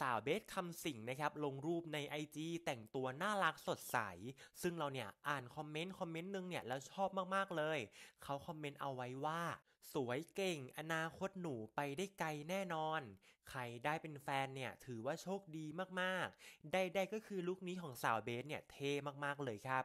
สาวเบสคำสิงนะครับลงรูปใน IG แต่งตัวน่ารักสดใส ซึ่งเราเนี่ยอ่านคอมเมนต์ คอมเมนต์นึงเนี่ยแล้วชอบมากๆเลย เขาคอมเมนต์เอาไว้ว่า สวยเก่งอนาคตหนูไปได้ไกลแน่นอน ใครได้เป็นแฟนเนี่ยถือว่าโชคดีมากๆ ได้ๆก็คือลุคนี้ของสาวเบสเนี่ยเท่มากๆเลยครับ